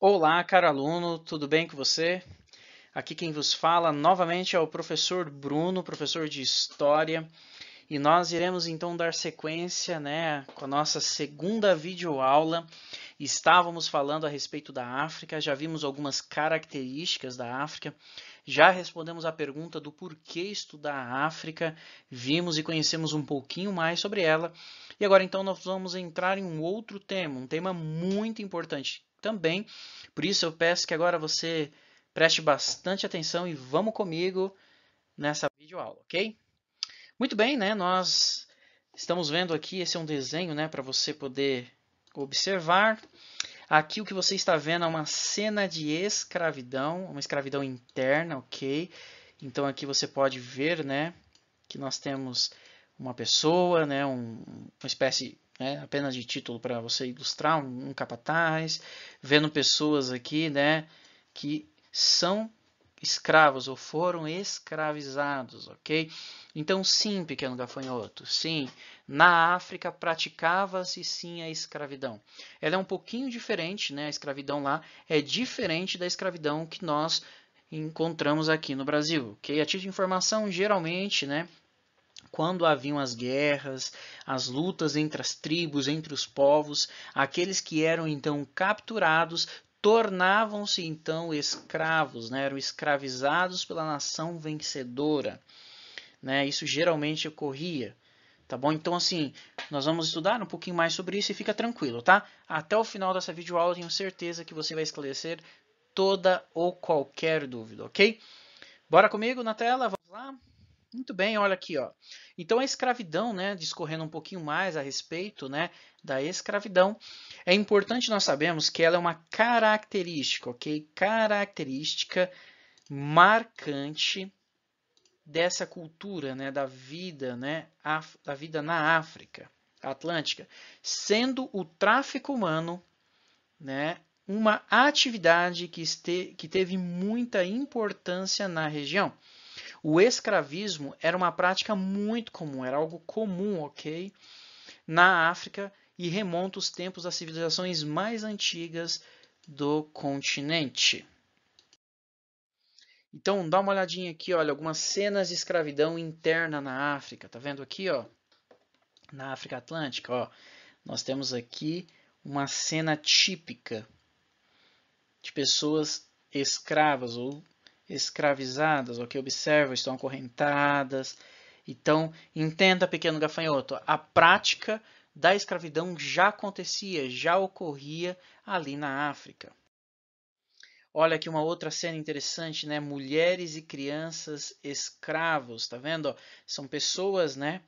Olá, caro aluno, tudo bem com você? Aqui quem vos fala novamente é o professor Bruno, professor de História, e nós iremos então dar sequência né, com a nossa segunda videoaula. Estávamos falando a respeito da África, já vimos algumas características da África, já respondemos a pergunta do porquê estudar a África, vimos e conhecemos um pouquinho mais sobre ela. E agora então nós vamos entrar em um outro tema, um tema muito importante, também. Por isso eu peço que agora você preste bastante atenção e vamos comigo nessa videoaula, ok? Muito bem, né? Nós estamos vendo aqui, esse é um desenho né, para você poder observar. Aqui o que você está vendo é uma cena de escravidão, uma escravidão interna, ok? Então aqui você pode ver né, que nós temos uma pessoa, né, um, uma espécie né, apenas de título para você ilustrar um, um capataz, vendo pessoas aqui né, que são escravos ou foram escravizados, ok? Então, sim, pequeno gafanhoto, sim, na África praticava-se sim a escravidão. Ela é um pouquinho diferente, né? A escravidão lá é diferente da escravidão que nós encontramos aqui no Brasil, ok? A título de informação, geralmente, né? Quando haviam as guerras, as lutas entre as tribos, entre os povos, aqueles que eram então capturados tornavam-se então escravos, né? eram escravizados pela nação vencedora. Né? Isso geralmente ocorria. Tá bom? Então, assim, nós vamos estudar um pouquinho mais sobre isso e fica tranquilo, tá? Até o final dessa videoaula, tenho certeza que você vai esclarecer toda ou qualquer dúvida, ok? Bora comigo na tela? Muito bem, olha aqui, ó. Então a escravidão, né, discorrendo um pouquinho mais a respeito, né, da escravidão, é importante nós sabemos que ela é uma característica, OK? Característica marcante dessa cultura, né, da vida, né, af, da vida na África Atlântica, sendo o tráfico humano, né, uma atividade que, este, que teve muita importância na região. O escravismo era uma prática muito comum, era algo comum, ok? Na África e remonta os tempos das civilizações mais antigas do continente. Então, dá uma olhadinha aqui, olha, algumas cenas de escravidão interna na África, tá vendo aqui, ó? Na África Atlântica, ó. Nós temos aqui uma cena típica de pessoas escravas ou escravizadas, ou que observa, estão acorrentadas. Então, entenda, pequeno gafanhoto, a prática da escravidão já acontecia, já ocorria ali na África. Olha aqui uma outra cena interessante, né? Mulheres e crianças escravos, tá vendo? São pessoas, né,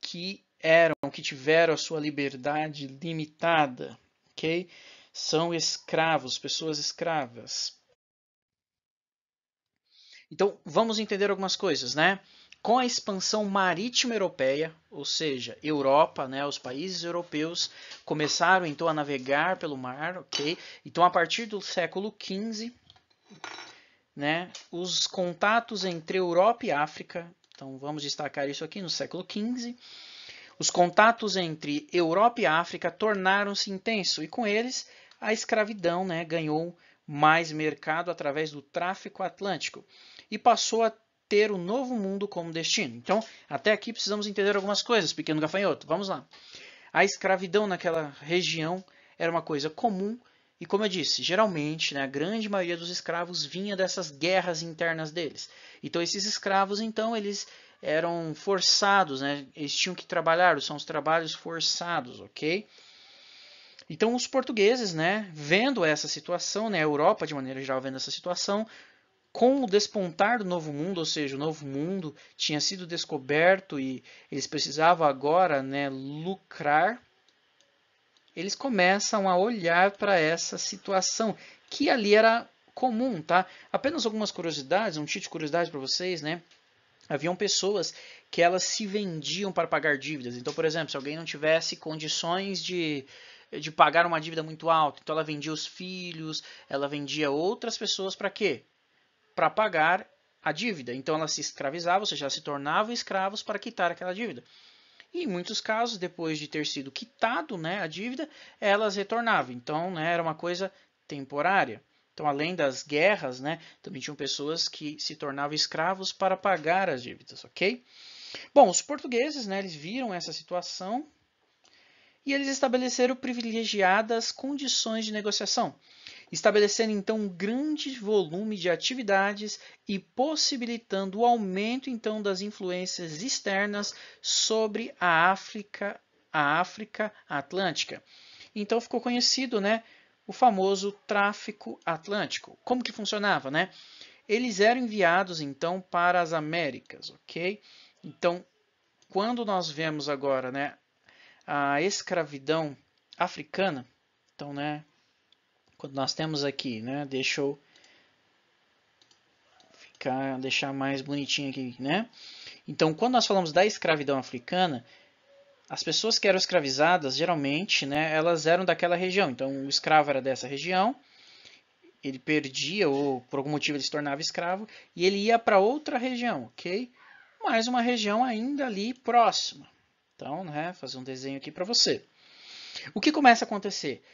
que eram, que tiveram a sua liberdade limitada, ok? São escravos, pessoas escravas. Então, vamos entender algumas coisas, né? Com a expansão marítima europeia, ou seja, Europa, né, os países europeus começaram então a navegar pelo mar, ok? Então, a partir do século XV, né, os contatos entre Europa e África, então vamos destacar isso aqui no século XV, os contatos entre Europa e África tornaram-se intensos e com eles a escravidão né, ganhou mais mercado através do tráfico atlântico e passou a ter o novo mundo como destino. Então, até aqui precisamos entender algumas coisas, pequeno gafanhoto. Vamos lá. A escravidão naquela região era uma coisa comum e, como eu disse, geralmente né, a grande maioria dos escravos vinha dessas guerras internas deles. Então, esses escravos, então, eles eram forçados, né? Eles tinham que trabalhar, são os trabalhos forçados, ok? Então os portugueses, né, vendo essa situação, né, a Europa de maneira geral vendo essa situação, com o despontar do novo mundo, ou seja, o novo mundo tinha sido descoberto e eles precisavam agora né, lucrar, eles começam a olhar para essa situação que ali era comum, tá? Apenas algumas curiosidades, um título de curiosidade para vocês, né? Haviam pessoas que elas se vendiam para pagar dívidas. Então, por exemplo, se alguém não tivesse condições de, de pagar uma dívida muito alta, então ela vendia os filhos, ela vendia outras pessoas para quê? para pagar a dívida. Então ela se escravizava, ou seja, ela se tornava escravos para quitar aquela dívida. E em muitos casos, depois de ter sido quitado né, a dívida, elas retornavam. Então né, era uma coisa temporária. Então, além das guerras, né, também tinham pessoas que se tornavam escravos para pagar as dívidas, ok? Bom, os portugueses, né, eles viram essa situação e eles estabeleceram privilegiadas condições de negociação estabelecendo então um grande volume de atividades e possibilitando o aumento então das influências externas sobre a África, a África Atlântica. Então ficou conhecido, né, o famoso tráfico atlântico. Como que funcionava, né? Eles eram enviados então para as Américas, OK? Então, quando nós vemos agora, né, a escravidão africana, então, né, quando nós temos aqui, né? Deixa eu ficar, deixar mais bonitinho aqui, né? Então, quando nós falamos da escravidão africana, as pessoas que eram escravizadas, geralmente, né, elas eram daquela região. Então, o escravo era dessa região, ele perdia ou por algum motivo ele se tornava escravo e ele ia para outra região, ok? Mais uma região ainda ali próxima. Então, né, fazer um desenho aqui para você. O que começa a acontecer?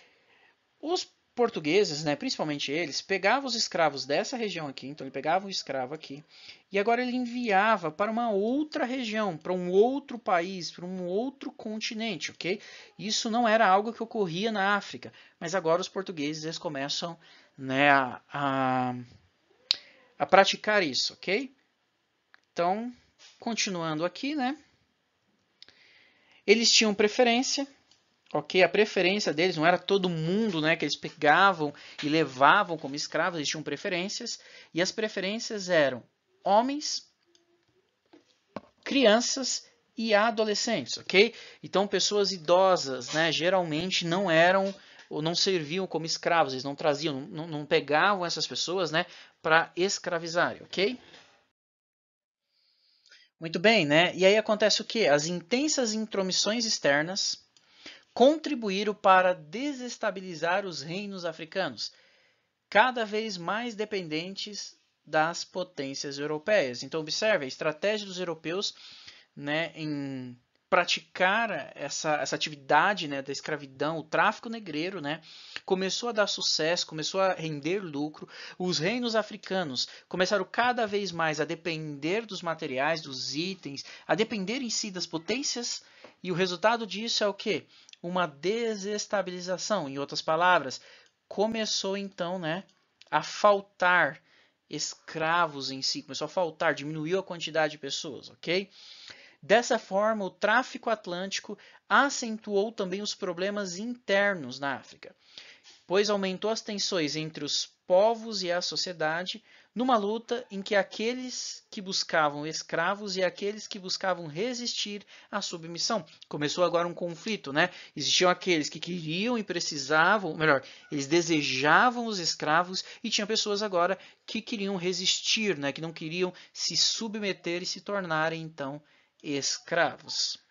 Os portugueses, né, principalmente eles, pegavam os escravos dessa região aqui, então ele pegava um escravo aqui, e agora ele enviava para uma outra região, para um outro país, para um outro continente, ok? Isso não era algo que ocorria na África, mas agora os portugueses eles começam né, a, a, a praticar isso, ok? Então, continuando aqui, né? Eles tinham preferência, ok? A preferência deles não era todo mundo, né, que eles pegavam e levavam como escravos, eles tinham preferências, e as preferências eram homens, crianças e adolescentes, ok? Então pessoas idosas, né, geralmente não eram ou não serviam como escravos, eles não traziam, não, não pegavam essas pessoas, né, para escravizar, ok? Muito bem, né? E aí acontece o que? As intensas intromissões externas contribuíram para desestabilizar os reinos africanos, cada vez mais dependentes das potências europeias. Então, observe a estratégia dos europeus né, em praticar essa, essa atividade né, da escravidão, o tráfico negreiro, né, começou a dar sucesso, começou a render lucro. Os reinos africanos começaram cada vez mais a depender dos materiais, dos itens, a depender em si das potências, e o resultado disso é o que? uma desestabilização. Em outras palavras, começou então né, a faltar escravos em si, começou a faltar, diminuiu a quantidade de pessoas, ok? Dessa forma, o tráfico atlântico acentuou também os problemas internos na África pois aumentou as tensões entre os povos e a sociedade, numa luta em que aqueles que buscavam escravos e aqueles que buscavam resistir à submissão. Começou agora um conflito, né? Existiam aqueles que queriam e precisavam, melhor, eles desejavam os escravos e tinha pessoas agora que queriam resistir, né? Que não queriam se submeter e se tornarem então escravos.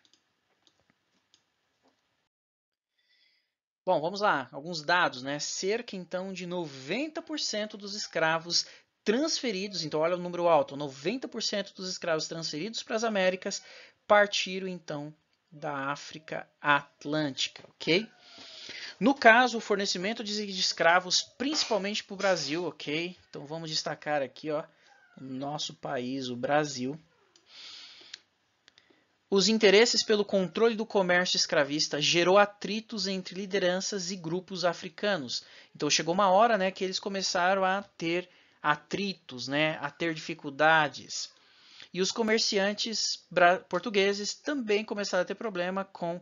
Bom, vamos lá, alguns dados, né? Cerca então de 90% dos escravos transferidos, então olha o número alto, 90% dos escravos transferidos para as Américas partiram então da África Atlântica, ok? No caso, o fornecimento de escravos principalmente para o Brasil, ok? Então vamos destacar aqui, ó, o nosso país, o Brasil. Os interesses pelo controle do comércio escravista gerou atritos entre lideranças e grupos africanos. Então chegou uma hora, né, que eles começaram a ter atritos, né, a ter dificuldades. E os comerciantes portugueses também começaram a ter problema com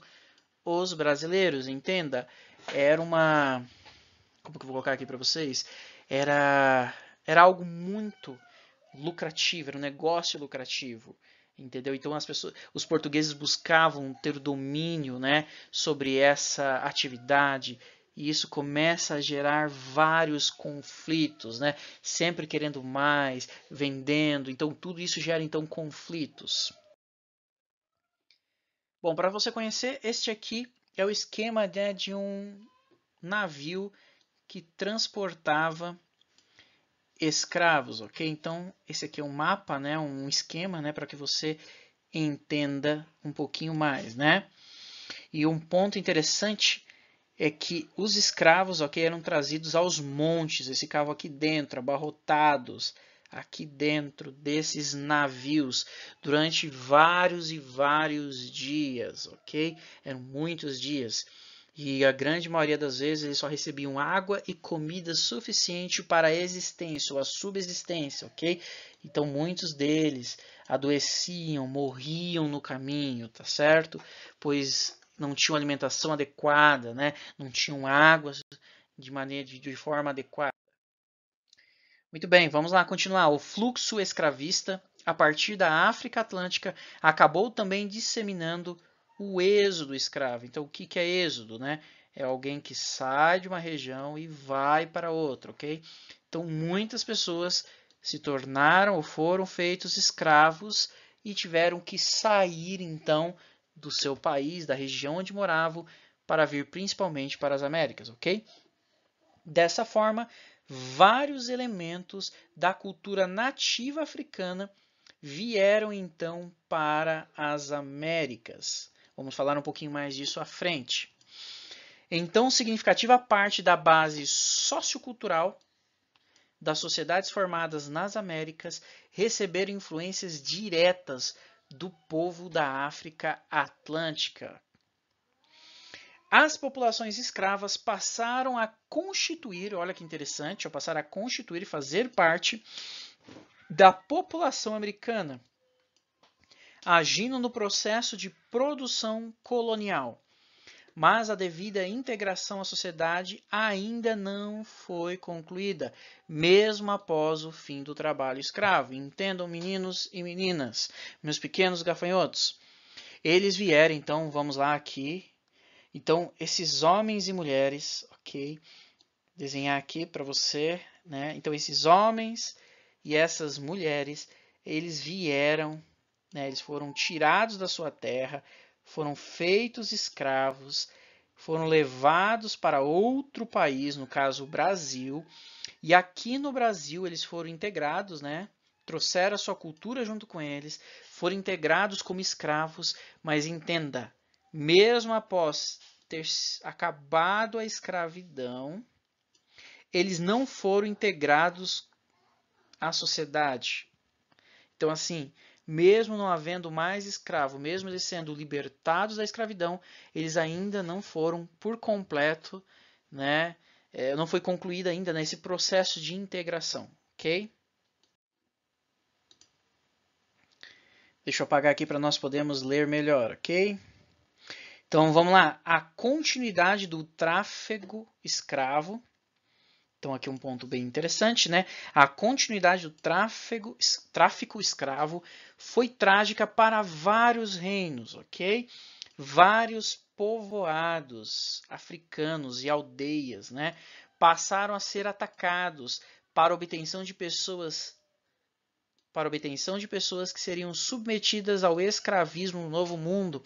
os brasileiros, entenda? Era uma como que eu vou colocar aqui para vocês? Era era algo muito lucrativo, era um negócio lucrativo entendeu? Então as pessoas, os portugueses buscavam ter domínio, né, sobre essa atividade e isso começa a gerar vários conflitos, né? Sempre querendo mais, vendendo, então tudo isso gera então conflitos. Bom, para você conhecer, este aqui é o esquema né, de um navio que transportava escravos, ok? Então, esse aqui é um mapa, né? um esquema né? para que você entenda um pouquinho mais, né? E um ponto interessante é que os escravos ok, eram trazidos aos montes, esse carro aqui dentro, abarrotados, aqui dentro desses navios, durante vários e vários dias, ok? Eram muitos dias. E a grande maioria das vezes eles só recebiam água e comida suficiente para a existência ou a subsistência, ok? Então muitos deles adoeciam, morriam no caminho, tá certo? Pois não tinham alimentação adequada, né? Não tinham água de maneira de, de forma adequada. Muito bem, vamos lá continuar. O fluxo escravista a partir da África Atlântica acabou também disseminando o êxodo escravo. Então, o que, que é êxodo? Né? É alguém que sai de uma região e vai para outra, ok? Então, muitas pessoas se tornaram ou foram feitos escravos e tiveram que sair, então, do seu país, da região onde moravam, para vir principalmente para as Américas, ok? Dessa forma, vários elementos da cultura nativa africana vieram então para as Américas. Vamos falar um pouquinho mais disso à frente. Então, significativa parte da base sociocultural das sociedades formadas nas Américas receberam influências diretas do povo da África Atlântica. As populações escravas passaram a constituir, olha que interessante, passaram a constituir e fazer parte da população americana agindo no processo de produção colonial, mas a devida integração à sociedade ainda não foi concluída, mesmo após o fim do trabalho escravo. Entendam, meninos e meninas, meus pequenos gafanhotos. Eles vieram, então, vamos lá aqui. Então, esses homens e mulheres, ok? Desenhar aqui para você, né? Então, esses homens e essas mulheres, eles vieram né? Eles foram tirados da sua terra, foram feitos escravos, foram levados para outro país, no caso o Brasil, e aqui no Brasil eles foram integrados, né? Trouxeram a sua cultura junto com eles, foram integrados como escravos, mas entenda, mesmo após ter acabado a escravidão, eles não foram integrados à sociedade. Então, assim, mesmo não havendo mais escravo, mesmo eles sendo libertados da escravidão, eles ainda não foram por completo, né? É, não foi concluída ainda nesse né, processo de integração, ok? Deixa eu apagar aqui para nós podermos ler melhor, ok? Então vamos lá. A continuidade do tráfego escravo então, aqui um ponto bem interessante, né? A continuidade do tráfego, tráfico escravo foi trágica para vários reinos, ok? Vários povoados africanos e aldeias, né? Passaram a ser atacados para obtenção de pessoas para obtenção de pessoas que seriam submetidas ao escravismo no Novo Mundo.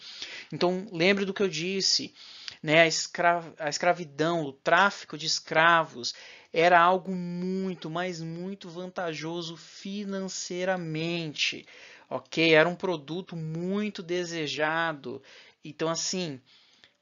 Então, lembre do que eu disse, né? a, escra a escravidão, o tráfico de escravos, era algo muito, mas muito vantajoso financeiramente, ok? Era um produto muito desejado. Então, assim,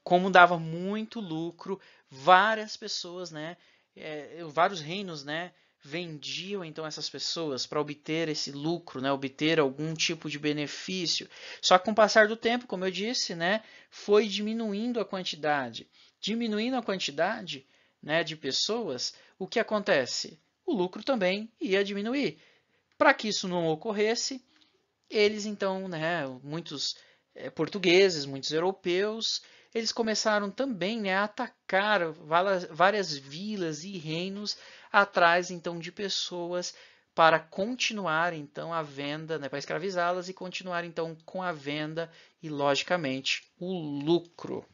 como dava muito lucro, várias pessoas, né? É, vários reinos, né? vendiam então essas pessoas para obter esse lucro, né, obter algum tipo de benefício. Só que com o passar do tempo, como eu disse, né, foi diminuindo a quantidade, diminuindo a quantidade, né, de pessoas, o que acontece? O lucro também ia diminuir. Para que isso não ocorresse, eles então, né, muitos é, portugueses, muitos europeus, eles começaram também né, a atacar várias vilas e reinos atrás então de pessoas para continuar então a venda, né, para escravizá-las e continuar então com a venda e logicamente o lucro.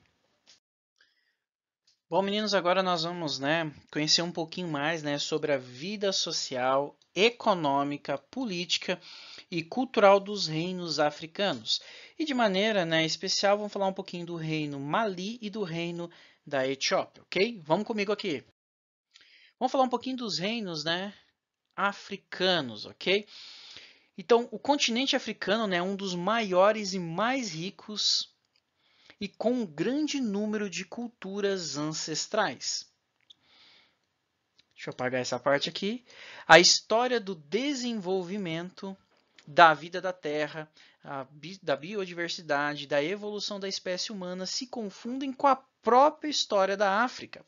Bom, meninos, agora nós vamos né, conhecer um pouquinho mais né, sobre a vida social, econômica, política e cultural dos reinos africanos. E de maneira né, especial, vamos falar um pouquinho do reino Mali e do reino da Etiópia, ok? Vamos comigo aqui. Vamos falar um pouquinho dos reinos né, africanos, ok? Então, o continente africano né, é um dos maiores e mais ricos e com um grande número de culturas ancestrais. Deixa eu apagar essa parte aqui. A história do desenvolvimento da vida da Terra, bi da biodiversidade, da evolução da espécie humana se confundem com a própria história da África.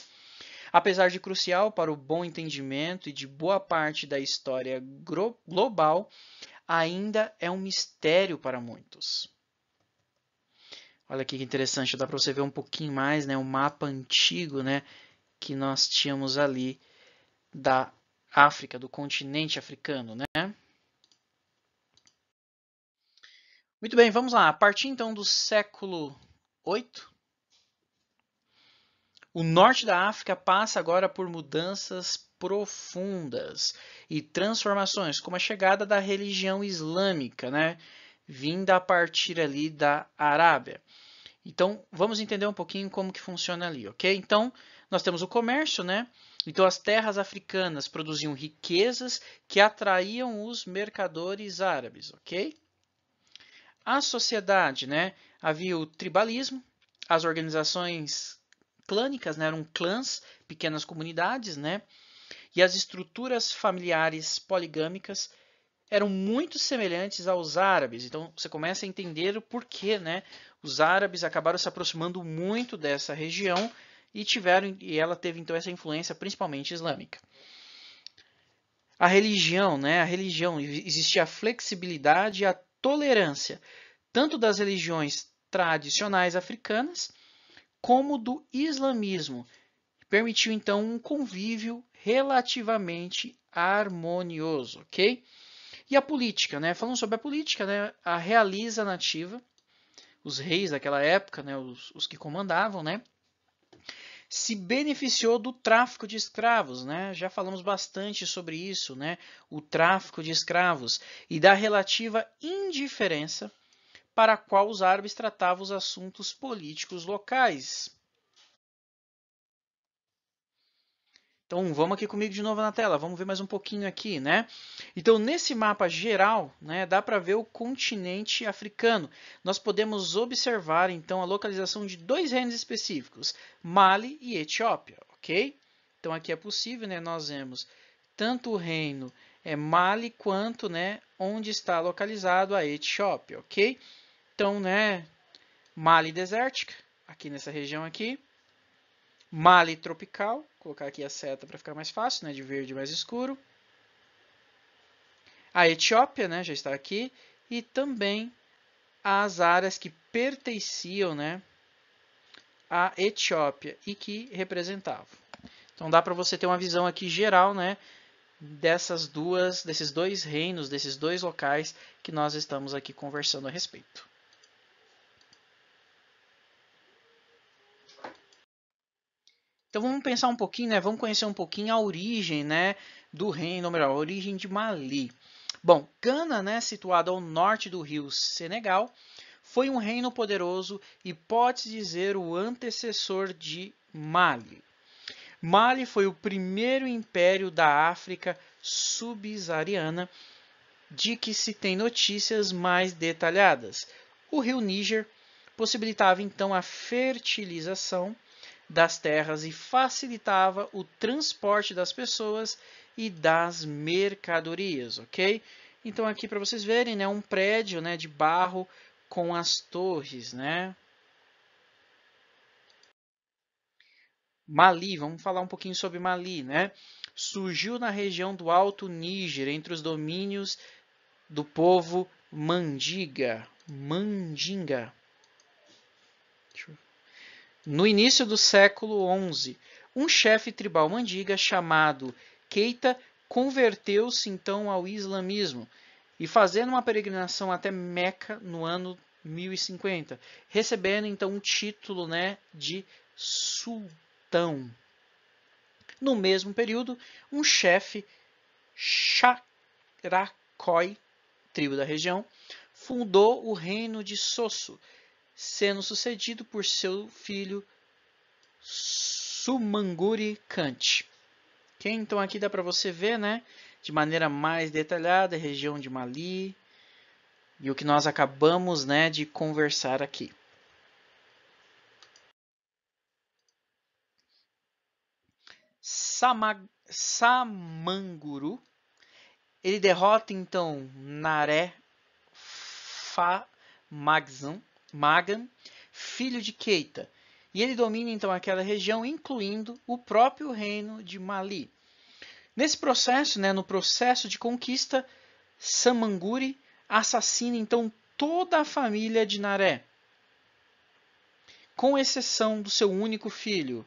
Apesar de crucial para o bom entendimento e de boa parte da história global, ainda é um mistério para muitos. Olha aqui que interessante, dá para você ver um pouquinho mais, né, o mapa antigo, né, que nós tínhamos ali da África, do continente africano, né? Muito bem, vamos lá. A partir então do século VIII, o norte da África passa agora por mudanças profundas e transformações, como a chegada da religião islâmica, né? vinda a partir ali da Arábia. Então, vamos entender um pouquinho como que funciona ali, ok? Então, nós temos o comércio, né? Então, as terras africanas produziam riquezas que atraíam os mercadores árabes, ok? A sociedade, né? Havia o tribalismo, as organizações clânicas, né? Eram clãs, pequenas comunidades, né? E as estruturas familiares poligâmicas eram muito semelhantes aos árabes. Então você começa a entender o porquê, né? Os árabes acabaram se aproximando muito dessa região e tiveram e ela teve então essa influência principalmente islâmica. A religião, né? A religião existia a flexibilidade e a tolerância tanto das religiões tradicionais africanas como do islamismo. Permitiu então um convívio relativamente harmonioso, ok? E a política, né? Falando sobre a política, né? A realisa nativa, os reis daquela época, né? Os, os que comandavam, né? Se beneficiou do tráfico de escravos, né? Já falamos bastante sobre isso, né? O tráfico de escravos e da relativa indiferença para a qual os árabes tratavam os assuntos políticos locais. Então vamos aqui comigo de novo na tela, vamos ver mais um pouquinho aqui, né? Então nesse mapa geral, né, dá para ver o continente africano. Nós podemos observar então a localização de dois reinos específicos, Mali e Etiópia, ok? Então aqui é possível, né? Nós vemos tanto o reino é Mali quanto, né, onde está localizado a Etiópia, ok? Então, né, Mali desértica, aqui nessa região aqui, Mali tropical, colocar aqui a seta para ficar mais fácil, né, de verde mais escuro. A Etiópia, né, já está aqui, e também as áreas que pertenciam, né, à Etiópia e que representavam. Então dá para você ter uma visão aqui geral, né, dessas duas, desses dois reinos, desses dois locais que nós estamos aqui conversando a respeito. Então vamos pensar um pouquinho, né? Vamos conhecer um pouquinho a origem, né, do reino, ou melhor, a origem de Mali. Bom, Gana, né, situada ao norte do rio Senegal, foi um reino poderoso e pode-se dizer o antecessor de Mali. Mali foi o primeiro império da África subsaariana de que se tem notícias mais detalhadas. O rio Níger possibilitava então a fertilização das terras e facilitava o transporte das pessoas e das mercadorias, ok? Então aqui para vocês verem, né, um prédio, né, de barro com as torres, né? Mali, vamos falar um pouquinho sobre Mali, né? Surgiu na região do Alto Níger, entre os domínios do povo Mandiga, Mandinga. Deixa eu no início do século XI, um chefe tribal mandiga chamado Keita converteu-se então ao islamismo e fazendo uma peregrinação até Meca no ano 1050, recebendo então o um título né, de sultão. No mesmo período, um chefe Charakoi, tribo da região, fundou o reino de Sosso, sendo sucedido por seu filho Sumanguri Kanti. Que então aqui dá para você ver, né, de maneira mais detalhada a região de Mali e o que nós acabamos, né, de conversar aqui. Samag Samanguru ele derrota então Naré Fa Magzan Magan, filho de Keita, e ele domina então aquela região, incluindo o próprio reino de Mali. Nesse processo, né, no processo de conquista, Samanguri assassina então toda a família de Naré, com exceção do seu único filho,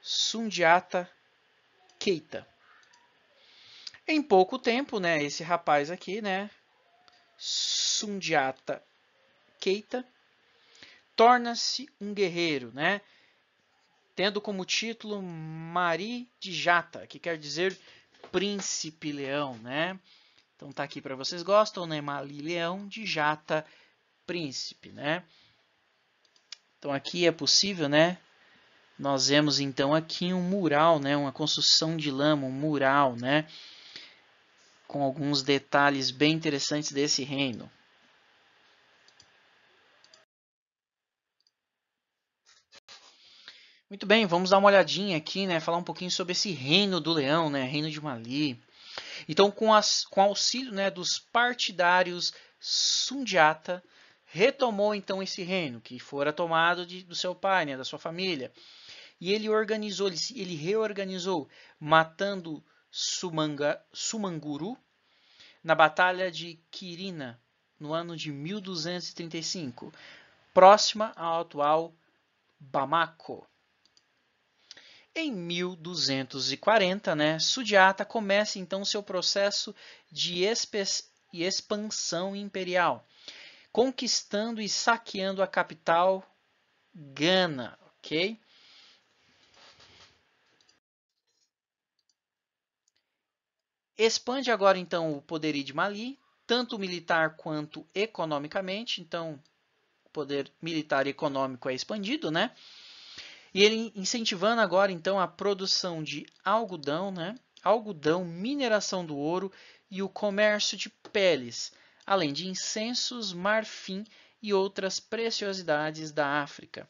Sundiata Keita. Em pouco tempo, né, esse rapaz aqui, né, Sundiata Keita, torna-se um guerreiro, né? Tendo como título Mari de Jata, que quer dizer príncipe leão, né? Então tá aqui para vocês gostam, né? Mali leão de Jata, príncipe, né? Então aqui é possível, né? Nós vemos então aqui um mural, né? Uma construção de lama, um mural, né? Com alguns detalhes bem interessantes desse reino. Muito bem, vamos dar uma olhadinha aqui, né? Falar um pouquinho sobre esse reino do leão, né? Reino de Mali. Então, com, as, com auxílio né, dos partidários Sundiata, retomou então esse reino que fora tomado de, do seu pai, né, da sua família. E ele organizou, ele, ele reorganizou, matando Sumanga, Sumanguru na Batalha de Quirina, no ano de 1235, próxima ao atual Bamako. Em 1240, né, Sudiata começa então seu processo de expansão imperial, conquistando e saqueando a capital Gana, ok? Expande agora então o poder de Mali, tanto militar quanto economicamente, então o poder militar e econômico é expandido, né? E ele incentivando agora então a produção de algodão, né? algodão, mineração do ouro e o comércio de peles, além de incensos, marfim e outras preciosidades da África.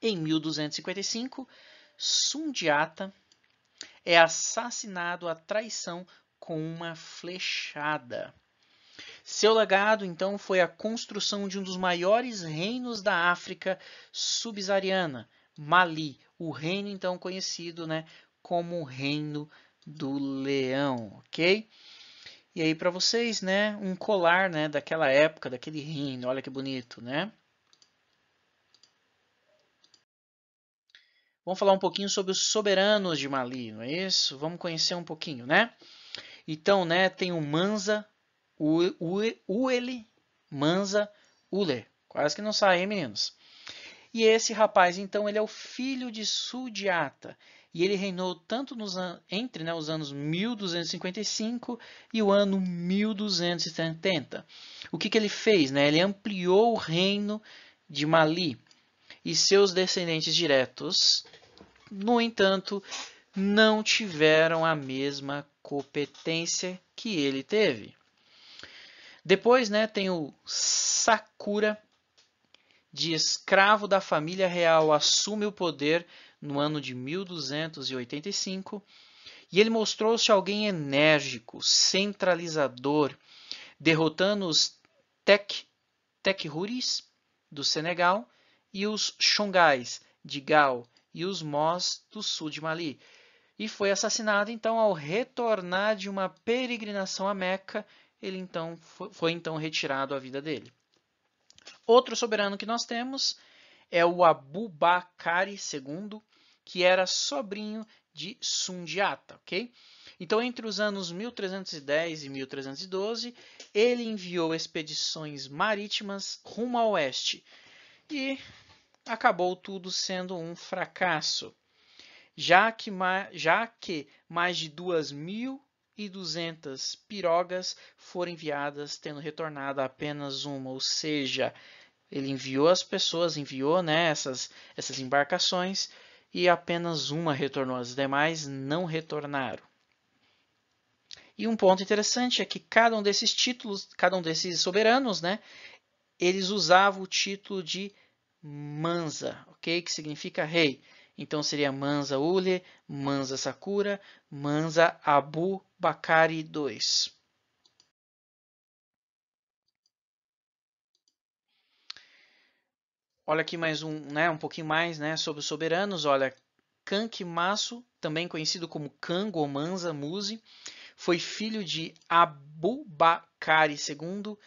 Em 1255, Sundiata é assassinado à traição com uma flechada. Seu legado, então, foi a construção de um dos maiores reinos da África subsaariana, Mali, o reino então conhecido né, como Reino do Leão, ok? E aí para vocês, né, um colar né, daquela época, daquele reino, olha que bonito, né? Vamos falar um pouquinho sobre os soberanos de Mali, não é isso? Vamos conhecer um pouquinho, né? Então, né, tem o Manza, o Ueli, Manza, Ule, Quase que não sai, hein, meninos? E esse rapaz, então, ele é o filho de Sudiata. E ele reinou tanto nos, entre né, os anos 1255 e o ano 1270. O que, que ele fez? Né? Ele ampliou o reino de Mali e seus descendentes diretos, no entanto, não tiveram a mesma competência que ele teve. Depois né, tem o Sakura, de escravo da família real, assume o poder no ano de 1285 e ele mostrou-se alguém enérgico, centralizador, derrotando os Tec, do Senegal e os Xungais de Gao e os Mós do sul de Mali. E foi assassinado então ao retornar de uma peregrinação a Meca, ele então foi, foi então retirado a vida dele. Outro soberano que nós temos é o Abubakari II, que era sobrinho de Sundiata, ok? Então, entre os anos 1310 e 1312, ele enviou expedições marítimas rumo ao oeste e acabou tudo sendo um fracasso, já que, já que mais de 2 mil e 200 pirogas foram enviadas, tendo retornado apenas uma, ou seja, ele enviou as pessoas, enviou né, essas, essas embarcações e apenas uma retornou, as demais não retornaram. E um ponto interessante é que cada um desses títulos, cada um desses soberanos, né, eles usavam o título de Mansa, que significa rei. Então seria Manza Ule, Manza Sakura, Manza Abu Bakari 2. Olha aqui mais um, né, um pouquinho mais, né, sobre os soberanos. Olha, Kankimasu, também conhecido como Kango Manza Muzi, foi filho de Abu Bakari II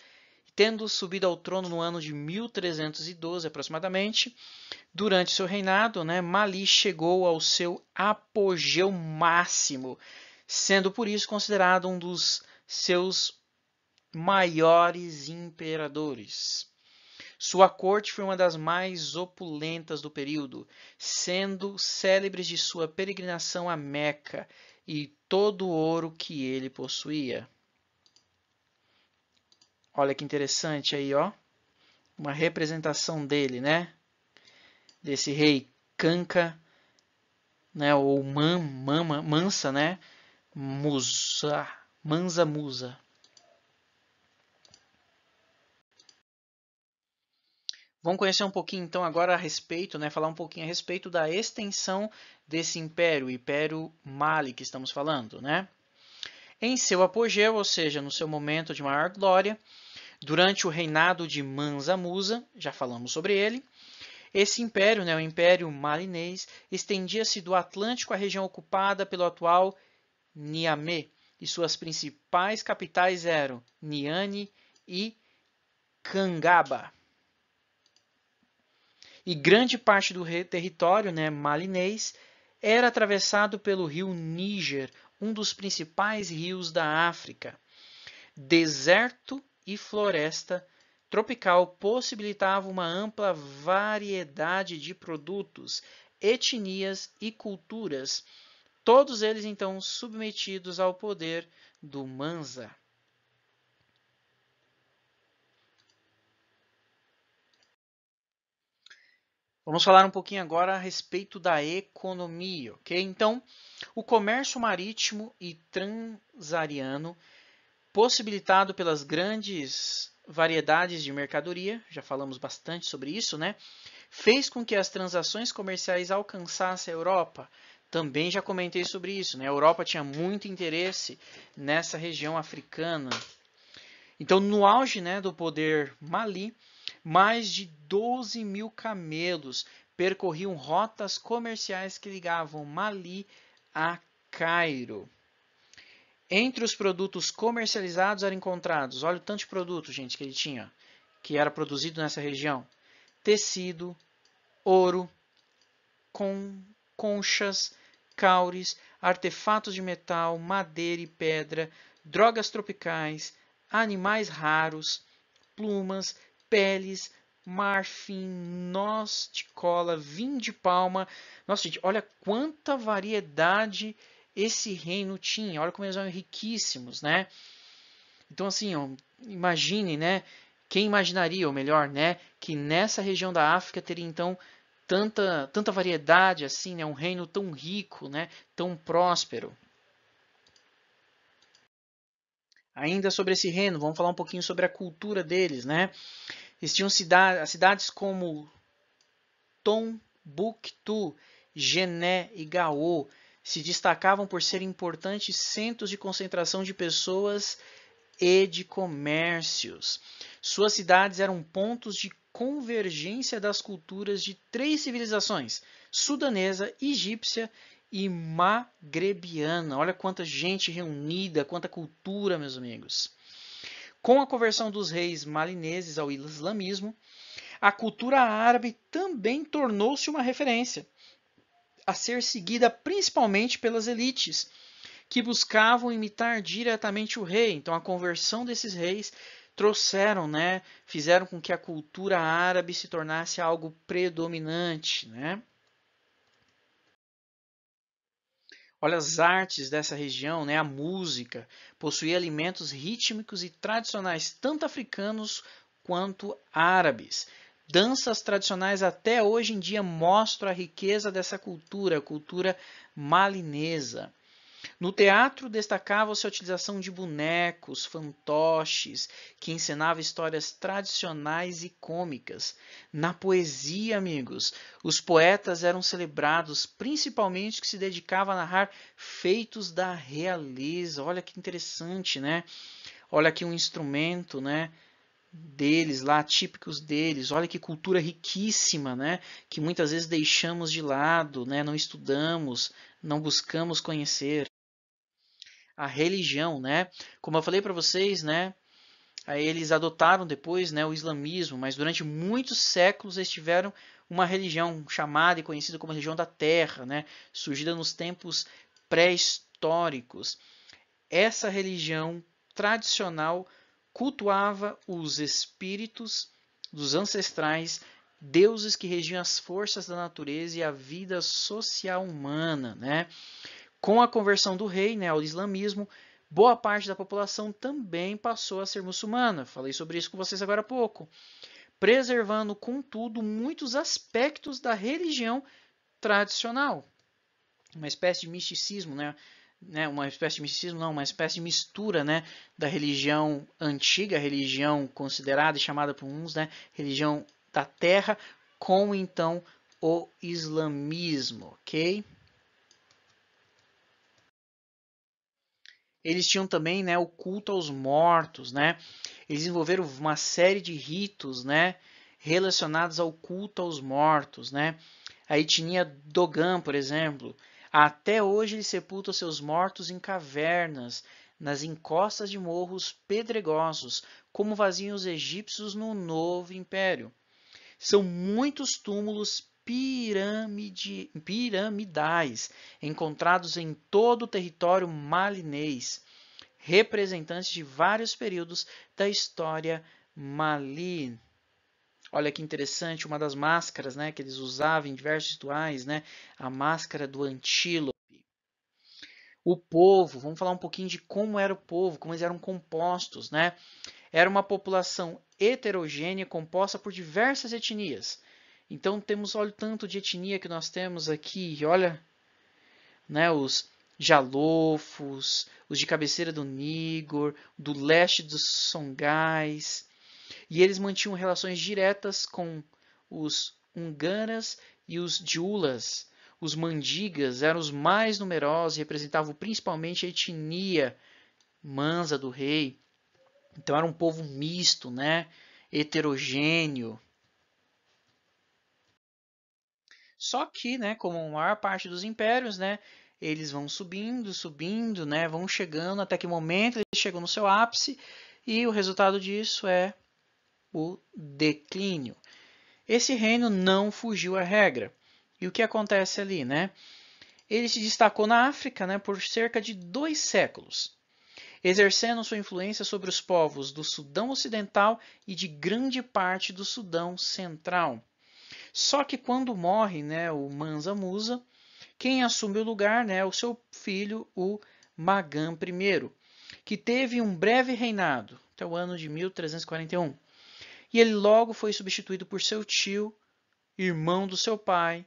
tendo subido ao trono no ano de 1312 aproximadamente, durante seu reinado, né, Mali chegou ao seu apogeu máximo, sendo por isso considerado um dos seus maiores imperadores. Sua corte foi uma das mais opulentas do período, sendo célebres de sua peregrinação a Meca e todo o ouro que ele possuía. Olha que interessante aí, ó. Uma representação dele, né? Desse rei Kanka, né? Ou man, mama, Mansa, né? Musa, Mansa Musa. Vamos conhecer um pouquinho então agora a respeito, né, falar um pouquinho a respeito da extensão desse império, o Império Mali que estamos falando, né? Em seu apogeu, ou seja, no seu momento de maior glória, durante o reinado de Mansa Musa, já falamos sobre ele, esse império, né, o Império Malinês, estendia-se do Atlântico à região ocupada pelo atual Niamey, e suas principais capitais eram Niane e Kangaba. E grande parte do território né, malinês era atravessado pelo rio Níger, um dos principais rios da África. Deserto e floresta tropical possibilitava uma ampla variedade de produtos, etnias e culturas, todos eles então submetidos ao poder do Mansa. Vamos falar um pouquinho agora a respeito da economia, ok? Então, o comércio marítimo e transariano, possibilitado pelas grandes variedades de mercadoria, já falamos bastante sobre isso, né? Fez com que as transações comerciais alcançassem a Europa. Também já comentei sobre isso, né? A Europa tinha muito interesse nessa região africana. Então, no auge né, do poder Mali, mais de 12 mil camelos percorriam rotas comerciais que ligavam Mali a Cairo. Entre os produtos comercializados eram encontrados, olha o tanto de produto, gente, que ele tinha, que era produzido nessa região: tecido, ouro, com conchas, caures, artefatos de metal, madeira e pedra, drogas tropicais, animais raros, plumas, peles, marfim, noz de cola, vinho de palma. Nossa, gente, olha quanta variedade esse reino tinha. Olha como eles eram riquíssimos, né? Então, assim, ó, imagine, né? Quem imaginaria, ou melhor, né? Que nessa região da África teria, então, tanta, tanta variedade assim, né? Um reino tão rico, né? Tão próspero. Ainda sobre esse reino, vamos falar um pouquinho sobre a cultura deles, né? Existiam cidades, cidades como Tombuctu, Gené e Gaô se destacavam por serem importantes centros de concentração de pessoas e de comércios. Suas cidades eram pontos de convergência das culturas de três civilizações: sudanesa, egípcia e magrebiana. Olha quanta gente reunida, quanta cultura, meus amigos. Com a conversão dos reis malineses ao islamismo, a cultura árabe também tornou-se uma referência a ser seguida principalmente pelas elites, que buscavam imitar diretamente o rei. Então a conversão desses reis trouxeram, né, fizeram com que a cultura árabe se tornasse algo predominante, né? Olha as artes dessa região, né? a música, possuía alimentos rítmicos e tradicionais, tanto africanos quanto árabes. Danças tradicionais até hoje em dia mostram a riqueza dessa cultura, a cultura malinesa. No teatro destacava-se a utilização de bonecos, fantoches, que encenava histórias tradicionais e cômicas. Na poesia, amigos, os poetas eram celebrados principalmente que se dedicava a narrar feitos da realeza. Olha que interessante, né? Olha aqui um instrumento, né? deles lá, típicos deles. Olha que cultura riquíssima, né? Que muitas vezes deixamos de lado, né? Não estudamos, não buscamos conhecer a religião, né? Como eu falei para vocês, né? Aí eles adotaram depois né, o islamismo, mas durante muitos séculos eles tiveram uma religião chamada e conhecida como a religião da terra, né, surgida nos tempos pré-históricos. Essa religião tradicional cultuava os espíritos dos ancestrais, deuses que regiam as forças da natureza e a vida social humana. Né? Com a conversão do rei né, ao islamismo, boa parte da população também passou a ser muçulmana. Falei sobre isso com vocês agora há pouco. Preservando, contudo, muitos aspectos da religião tradicional. Uma espécie de misticismo, né? Né, uma espécie de misticismo, não, uma espécie de mistura né, da religião antiga, religião considerada e chamada por uns, né, religião da terra, com então o islamismo, ok? Eles tinham também né, o culto aos mortos, né? Eles desenvolveram uma série de ritos, né? Relacionados ao culto aos mortos, né? A etnia Dogan, por exemplo, até hoje eles sepulta seus mortos em cavernas, nas encostas de morros pedregosos, como faziam os egípcios no Novo Império. São muitos túmulos piramide, piramidais encontrados em todo o território malinês, representantes de vários períodos da história mali. Olha que interessante, uma das máscaras né, que eles usavam em diversos rituais, né, a máscara do antílope. O povo, vamos falar um pouquinho de como era o povo, como eles eram compostos. Né? Era uma população heterogênea composta por diversas etnias, então temos, olha o tanto de etnia que nós temos aqui, olha, né, os jalofos, os de cabeceira do Nígor, do leste dos songais, e eles mantinham relações diretas com os Unganas e os diulas. Os mandigas eram os mais numerosos e representavam principalmente a etnia mansa do rei. Então era um povo misto, né? heterogêneo. Só que, né, como a maior parte dos impérios, né, eles vão subindo, subindo, né, vão chegando até que momento eles chegam no seu ápice e o resultado disso é o declínio. Esse reino não fugiu à regra. E o que acontece ali, né? Ele se destacou na África, né, por cerca de dois séculos, exercendo sua influência sobre os povos do Sudão Ocidental e de grande parte do Sudão Central. Só que quando morre né, o Mansa Musa, quem assume o lugar né, é o seu filho, o Magan I, que teve um breve reinado, até o ano de 1341. E ele logo foi substituído por seu tio, irmão do seu pai,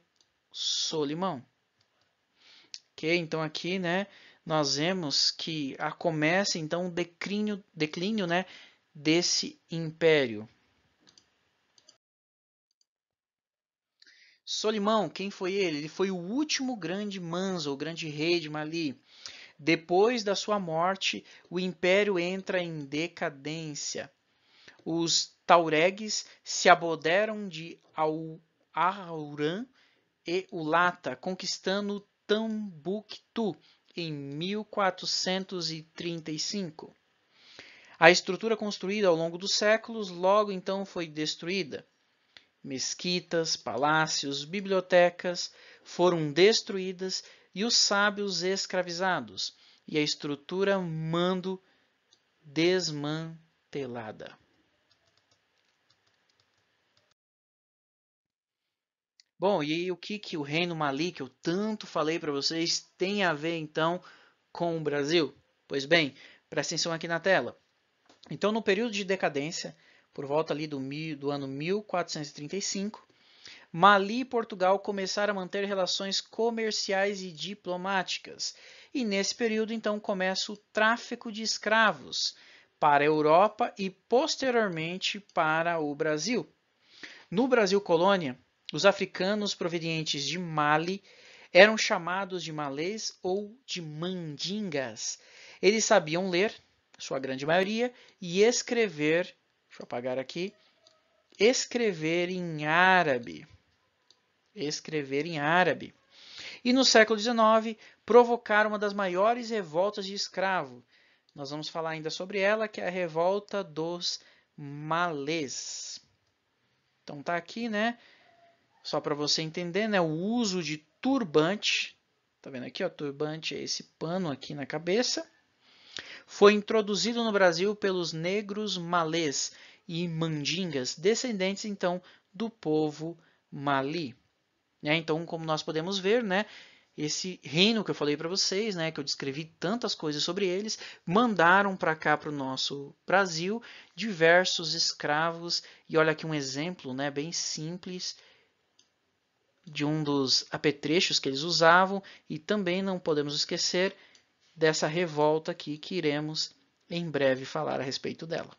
Solimão. Okay, então aqui né, nós vemos que começa então o declínio, declínio né, desse império. Solimão, quem foi ele? Ele foi o último grande manso, o grande rei de Mali. Depois da sua morte, o império entra em decadência. Os tauregues se aboderam de Aurã e Ulata, conquistando Tambuktu em 1435. A estrutura construída ao longo dos séculos logo então foi destruída mesquitas, palácios, bibliotecas foram destruídas e os sábios escravizados, e a estrutura mando desmantelada. Bom, e o que, que o reino Mali, que eu tanto falei para vocês, tem a ver então com o Brasil? Pois bem, presta atenção aqui na tela. Então, no período de decadência, por volta ali do, mil, do ano 1435, Mali e Portugal começaram a manter relações comerciais e diplomáticas. E nesse período, então, começa o tráfico de escravos para a Europa e posteriormente para o Brasil. No Brasil colônia, os africanos provenientes de Mali eram chamados de malês ou de mandingas. Eles sabiam ler, sua grande maioria, e escrever Deixa eu apagar aqui. Escrever em árabe. Escrever em árabe. E no século XIX, provocar uma das maiores revoltas de escravo. Nós vamos falar ainda sobre ela, que é a revolta dos malês. Então tá aqui, né? Só para você entender, né? O uso de turbante, tá vendo aqui, ó, turbante é esse pano aqui na cabeça foi introduzido no Brasil pelos negros malês e mandingas, descendentes então do povo mali. Né? Então, como nós podemos ver, né, esse reino que eu falei para vocês, né, que eu descrevi tantas coisas sobre eles, mandaram para cá para o nosso Brasil diversos escravos e olha aqui um exemplo, né, bem simples de um dos apetrechos que eles usavam e também não podemos esquecer dessa revolta aqui que iremos em breve falar a respeito dela.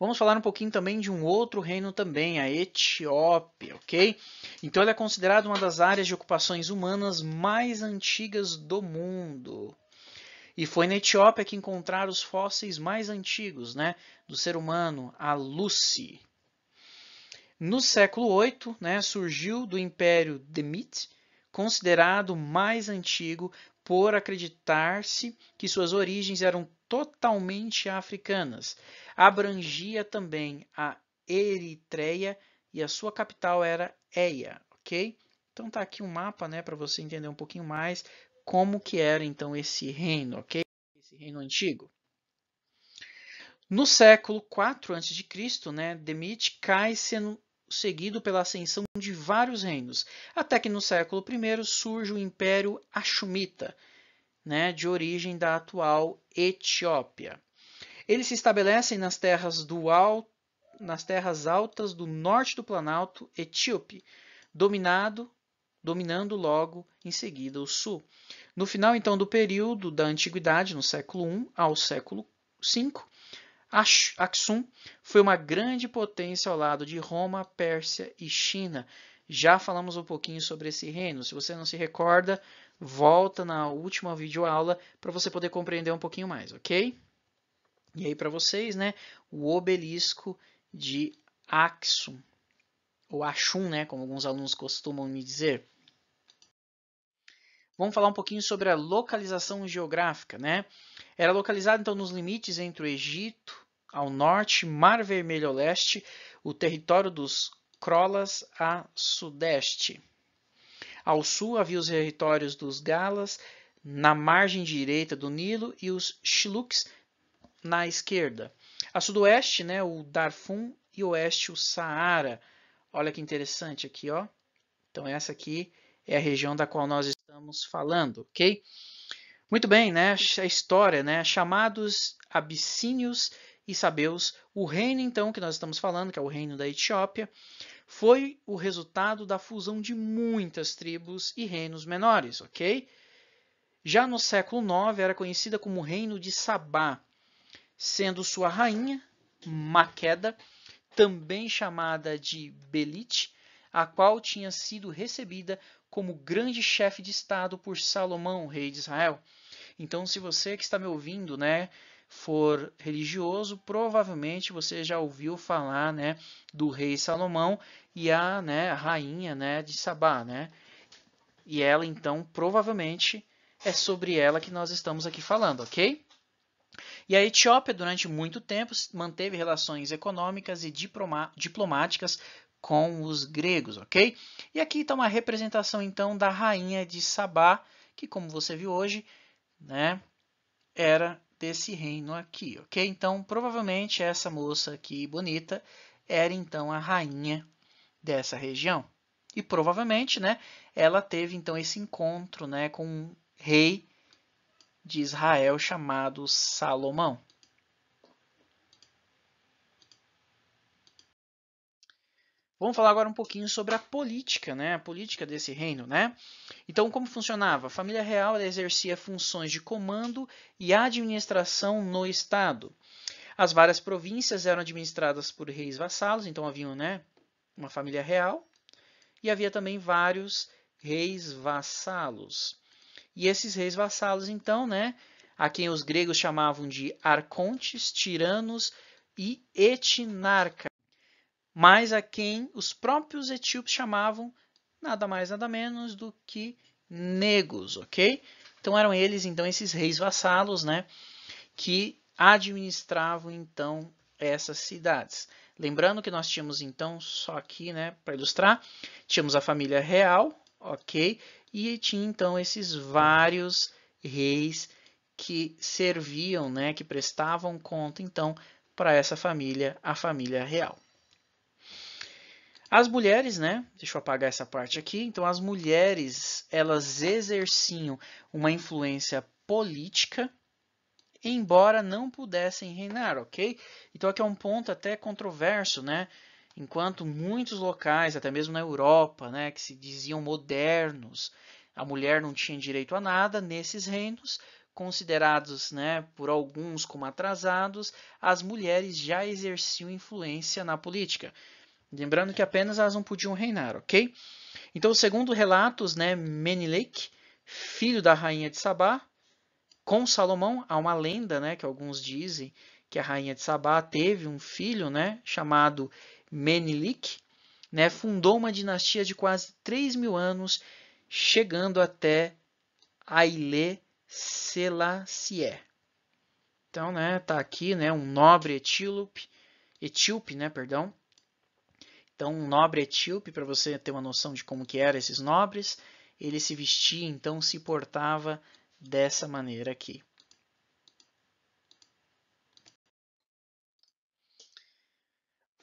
Vamos falar um pouquinho também de um outro reino também, a Etiópia, ok? Então ela é considerada uma das áreas de ocupações humanas mais antigas do mundo. E foi na Etiópia que encontraram os fósseis mais antigos, né, do ser humano, a Lucy. No século VIII, né, surgiu do Império Demit considerado mais antigo por acreditar-se que suas origens eram totalmente africanas. Abrangia também a Eritreia e a sua capital era Eia, ok? Então tá aqui um mapa, né, para você entender um pouquinho mais como que era então esse reino, ok? Esse reino antigo. No século 4 a.C., né, Demit cai sendo seguido pela ascensão de vários reinos, até que no século I surge o Império Ashumita, né, de origem da atual Etiópia. Eles se estabelecem nas terras, do nas terras altas do norte do Planalto etíope, dominado, dominando logo em seguida o sul. No final então do período da antiguidade, no século I ao século V, Aksum foi uma grande potência ao lado de Roma, Pérsia e China. Já falamos um pouquinho sobre esse reino. Se você não se recorda, volta na última videoaula para você poder compreender um pouquinho mais, ok? E aí para vocês, né, o obelisco de Axum, ou Axum, né, como alguns alunos costumam me dizer. Vamos falar um pouquinho sobre a localização geográfica, né? Era localizado então nos limites entre o Egito, ao norte, Mar Vermelho ao leste, o território dos Crolas a sudeste. Ao sul havia os territórios dos Galas, na margem direita do Nilo, e os Shiluks na esquerda. A sudoeste, né, o Darfur e oeste o Saara. Olha que interessante aqui, ó. Então essa aqui é a região da qual nós estamos falando, ok? Muito bem, né? A história, né? Chamados abissínios e sabeus, o reino então que nós estamos falando, que é o reino da Etiópia, foi o resultado da fusão de muitas tribos e reinos menores, ok? Já no século IX era conhecida como Reino de Sabá, sendo sua rainha, Maqueda, também chamada de Belite, a qual tinha sido recebida como grande chefe de estado por Salomão, rei de Israel. Então, se você que está me ouvindo, né, for religioso, provavelmente você já ouviu falar né, do rei Salomão e a, né, a rainha né, de Sabá. Né? E ela, então, provavelmente é sobre ela que nós estamos aqui falando, ok? E a Etiópia, durante muito tempo, manteve relações econômicas e diplomáticas com os gregos, ok? E aqui está uma representação, então, da rainha de Sabá, que, como você viu hoje, né, era desse reino aqui, ok? Então, provavelmente essa moça aqui, bonita, era então a rainha dessa região. E provavelmente, né, ela teve então esse encontro, né, com um rei de Israel chamado Salomão. Vamos falar agora um pouquinho sobre a política, né? A política desse reino, né? Então, como funcionava? A família real exercia funções de comando e administração no estado. As várias províncias eram administradas por reis vassalos, então havia, né, uma família real e havia também vários reis vassalos. E esses reis vassalos, então, né, a quem os gregos chamavam de arcontes, tiranos e etinarcas mas a quem os próprios etíopes chamavam nada mais nada menos do que negros, ok? Então eram eles então esses reis vassalos, né, que administravam então essas cidades. Lembrando que nós tínhamos então só aqui, né, para ilustrar, tínhamos a família real, ok, e tinha então esses vários reis que serviam, né, que prestavam conta então para essa família, a família real. As mulheres, né? Deixa eu apagar essa parte aqui. Então, as mulheres, elas exerciam uma influência política, embora não pudessem reinar, ok? Então, aqui é um ponto até controverso, né? Enquanto muitos locais, até mesmo na Europa, né, que se diziam modernos, a mulher não tinha direito a nada, nesses reinos, considerados né, por alguns como atrasados, as mulheres já exerciam influência na política. Lembrando que apenas elas não podiam reinar, ok? Então, segundo relatos, né, Menelik, filho da rainha de Sabá, com Salomão, há uma lenda, né, que alguns dizem que a rainha de Sabá teve um filho, né, chamado Menelik, né, fundou uma dinastia de quase 3 mil anos, chegando até Aile Selassie. Então, né, tá aqui, né, um nobre etíope, etíope, né, perdão, então, um nobre etíope, para você ter uma noção de como que eram esses nobres, ele se vestia, então se portava dessa maneira aqui.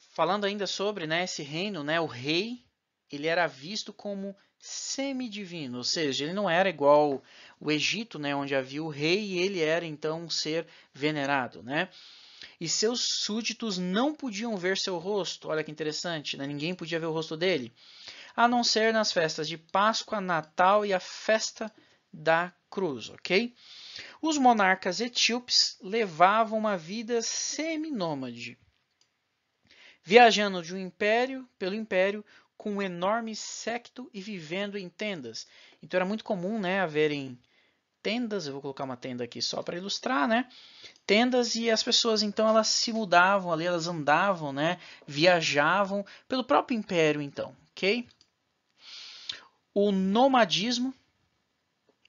Falando ainda sobre né, esse reino, né, o rei ele era visto como semidivino, ou seja, ele não era igual o Egito, né, onde havia o rei, e ele era então um ser venerado, né? e seus súditos não podiam ver seu rosto. Olha que interessante, né? ninguém podia ver o rosto dele, a não ser nas festas de Páscoa, Natal e a festa da cruz, ok? Os monarcas etíopes levavam uma vida seminômade, viajando de um império pelo império com um enorme séquito e vivendo em tendas. Então era muito comum, né, haverem tendas, eu vou colocar uma tenda aqui só para ilustrar, né? Tendas e as pessoas então elas se mudavam ali, elas andavam, né? Viajavam pelo próprio império então, OK? O nomadismo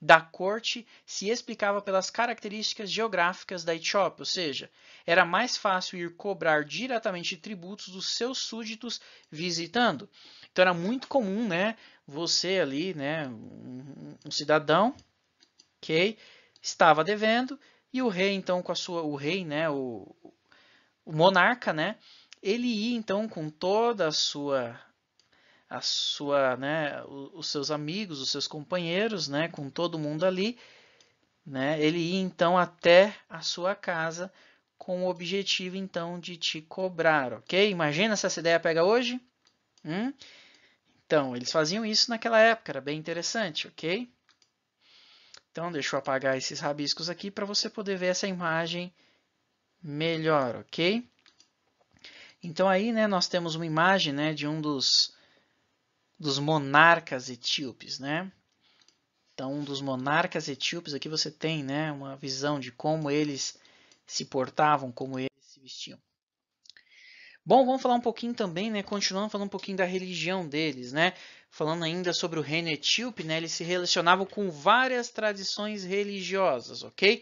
da corte se explicava pelas características geográficas da Etiópia, ou seja, era mais fácil ir cobrar diretamente tributos dos seus súditos visitando. Então era muito comum, né, você ali, né, um, um cidadão ok? Estava devendo e o rei então com a sua o rei, né, o, o monarca, né, ele ia então com toda a sua a sua, né, os seus amigos, os seus companheiros, né, com todo mundo ali, né? Ele ia então até a sua casa com o objetivo então de te cobrar, ok? Imagina se essa ideia pega hoje? Hum? Então, eles faziam isso naquela época, era bem interessante, ok? Então, deixa eu apagar esses rabiscos aqui para você poder ver essa imagem melhor, ok? Então, aí né, nós temos uma imagem né, de um dos, dos monarcas etíopes, né? Então, um dos monarcas etíopes, aqui você tem né, uma visão de como eles se portavam, como eles se vestiam. Bom, vamos falar um pouquinho também, né, continuando falando um pouquinho da religião deles, né? Falando ainda sobre o reino etíope, né, se relacionavam com várias tradições religiosas, ok?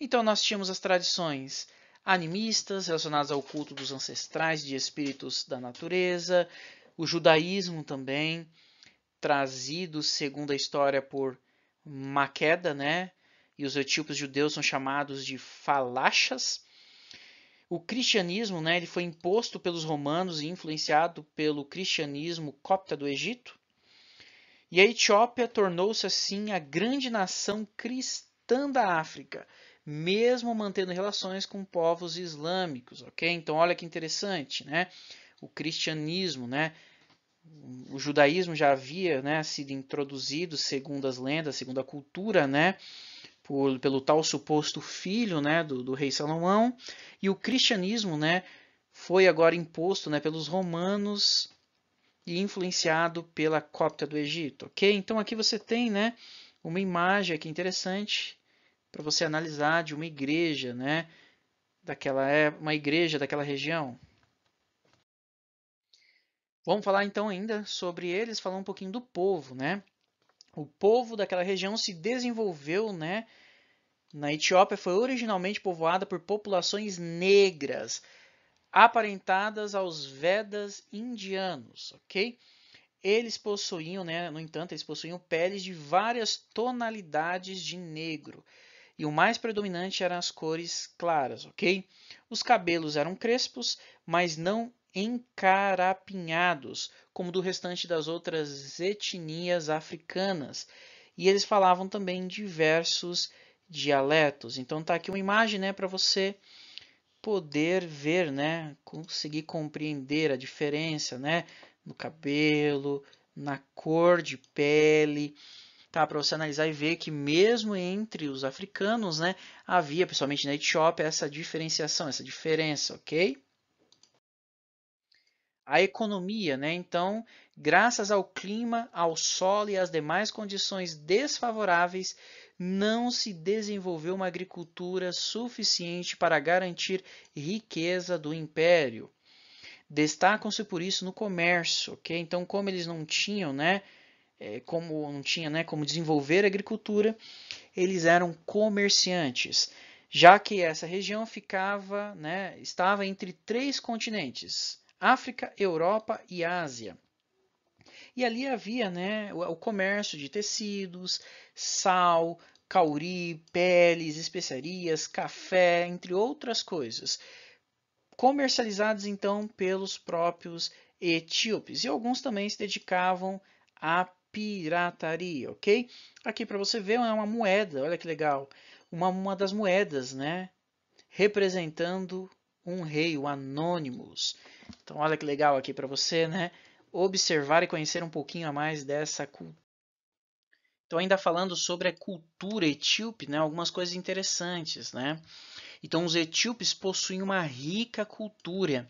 Então nós tínhamos as tradições animistas relacionadas ao culto dos ancestrais, de espíritos da natureza, o judaísmo também, trazido segundo a história por Maqueda, né? E os etíopes judeus são chamados de falachas o cristianismo, né, ele foi imposto pelos romanos e influenciado pelo cristianismo copta do Egito. E a Etiópia tornou-se assim a grande nação cristã da África, mesmo mantendo relações com povos islâmicos, OK? Então olha que interessante, né? O cristianismo, né, o judaísmo já havia né, sido introduzido, segundo as lendas, segundo a cultura, né, por, pelo tal suposto filho né, do, do, rei Salomão, e o cristianismo né, foi agora imposto né, pelos romanos e influenciado pela cópia do Egito. Ok? Então aqui você tem né, uma imagem aqui interessante para você analisar de uma igreja, né, daquela é uma igreja daquela região. Vamos falar então ainda sobre eles, falar um pouquinho do povo, né? o povo daquela região se desenvolveu, né? Na Etiópia foi originalmente povoada por populações negras, aparentadas aos Vedas indianos, ok? Eles possuíam, né, no entanto, eles possuíam peles de várias tonalidades de negro, e o mais predominante eram as cores claras, ok? Os cabelos eram crespos, mas não encarapinhados, como do restante das outras etnias africanas. E eles falavam também diversos dialetos. Então tá aqui uma imagem, né, para você poder ver, né, conseguir compreender a diferença, né, no cabelo, na cor de pele, tá, para você analisar e ver que mesmo entre os africanos, né, havia, principalmente na Etiópia, essa diferenciação, essa diferença, ok? a economia, né? Então, graças ao clima, ao solo e às demais condições desfavoráveis, não se desenvolveu uma agricultura suficiente para garantir riqueza do império. Destacam-se por isso no comércio, ok? Então, como eles não tinham, né? É, como não tinha né, como desenvolver agricultura, eles eram comerciantes, já que essa região ficava, né, estava entre três continentes: África, Europa e Ásia. E ali havia né, o, comércio de tecidos, sal, cauri, peles, especiarias, café, entre outras coisas, comercializados então pelos próprios etíopes. E alguns também se dedicavam à pirataria, ok? Aqui para você ver é uma moeda, olha que legal, uma, uma das moedas, né? Representando um rei, o Anônimos. Então olha que legal aqui para você, né? Observar e conhecer um pouquinho a mais dessa cultura. Então ainda falando sobre a cultura etíope, né? Algumas coisas interessantes, né? Então os etíopes possuem uma rica cultura,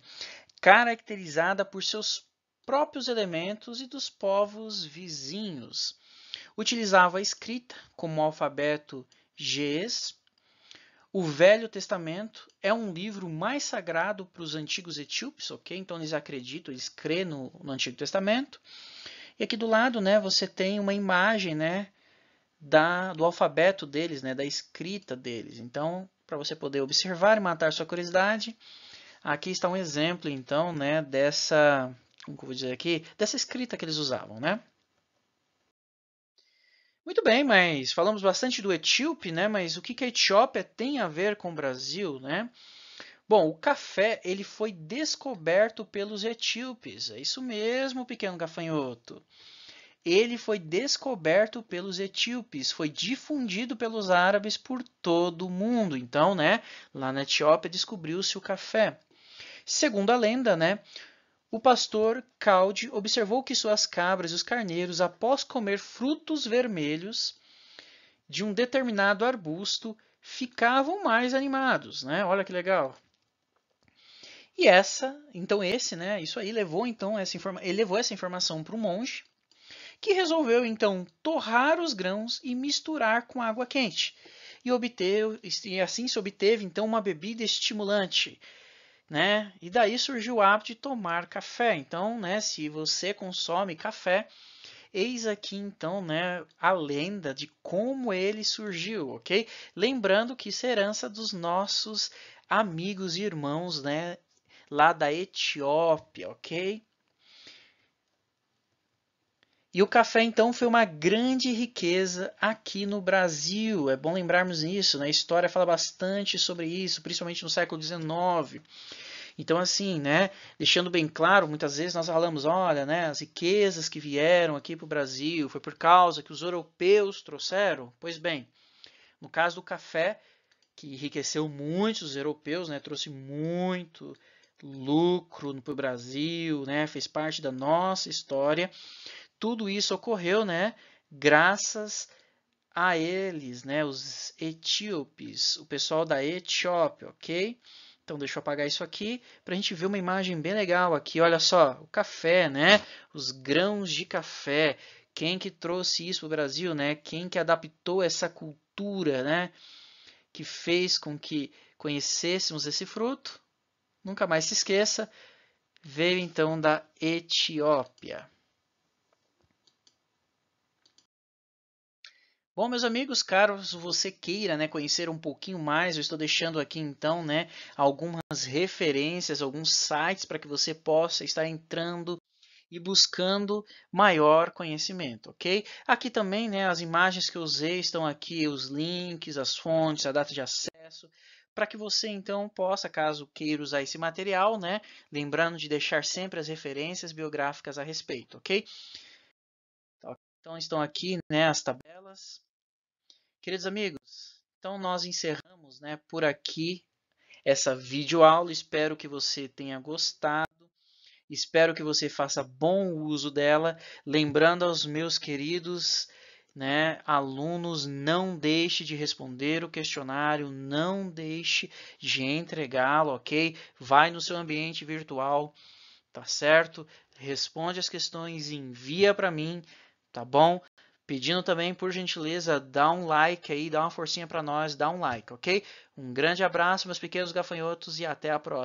caracterizada por seus próprios elementos e dos povos vizinhos. Utilizava a escrita como alfabeto Gs, o Velho Testamento é um livro mais sagrado para os antigos etíopes, ok? Então eles acreditam, eles crêem no, no, Antigo Testamento. E aqui do lado, né, você tem uma imagem, né, da, do alfabeto deles, né, da escrita deles. Então, para você poder observar e matar sua curiosidade, aqui está um exemplo, então, né, dessa, como eu vou dizer aqui, dessa escrita que eles usavam, né? Muito bem, mas falamos bastante do etíope, né? Mas o que, a Etiópia tem a ver com o Brasil, né? Bom, o café ele foi descoberto pelos etíopes. É isso mesmo, pequeno gafanhoto. Ele foi descoberto pelos etíopes, foi difundido pelos árabes por todo o mundo. Então, né, lá na Etiópia descobriu-se o café. Segundo a lenda, né, o pastor Calde observou que suas cabras e os carneiros, após comer frutos vermelhos de um determinado arbusto, ficavam mais animados, né? Olha que legal. E essa, então esse, né? Isso aí levou então essa informação, ele levou essa informação para o monge, que resolveu então torrar os grãos e misturar com água quente. E, obteve, e assim se obteve então uma bebida estimulante, né? E daí surgiu o hábito de tomar café. Então, né, se você consome café, eis aqui então, né, a lenda de como ele surgiu, OK? Lembrando que isso é herança dos nossos amigos e irmãos, né, lá da Etiópia, OK? E o café, então, foi uma grande riqueza aqui no Brasil. É bom lembrarmos isso. né? A história fala bastante sobre isso, principalmente no século XIX. Então, assim, né? Deixando bem claro, muitas vezes nós falamos, olha, né? As riquezas que vieram aqui para o Brasil foi por causa que os europeus trouxeram. Pois bem, no caso do café, que enriqueceu muito os europeus, né? Trouxe muito lucro para o Brasil, né? Fez parte da nossa história. Tudo isso ocorreu, né, graças a eles, né, os etíopes, o pessoal da Etiópia, ok? Então deixa eu apagar isso aqui para a gente ver uma imagem bem legal aqui. Olha só, o café, né? Os grãos de café. Quem que trouxe isso para o Brasil, né? Quem que adaptou essa cultura, né? Que fez com que conhecêssemos esse fruto? Nunca mais se esqueça. Veio então da Etiópia. Bom, meus amigos, caros, você queira né, conhecer um pouquinho mais, eu estou deixando aqui então né, algumas referências, alguns sites para que você possa estar entrando e buscando maior conhecimento, ok? Aqui também, né, as imagens que eu usei estão aqui, os links, as fontes, a data de acesso, para que você então possa, caso queira usar esse material, né, lembrando de deixar sempre as referências biográficas a respeito, ok? Então estão aqui, né, as tabelas. Queridos amigos, então nós encerramos né, por aqui essa videoaula. Espero que você tenha gostado. Espero que você faça bom uso dela. Lembrando aos meus queridos né, alunos, não deixe de responder o questionário, não deixe de entregá-lo, ok? Vai no seu ambiente virtual, tá certo? Responde as questões, envia para mim, tá bom? Pedindo também, por gentileza, dá um like aí, dá uma forcinha para nós, dá um like, ok? Um grande abraço, meus pequenos gafanhotos, e até a próxima.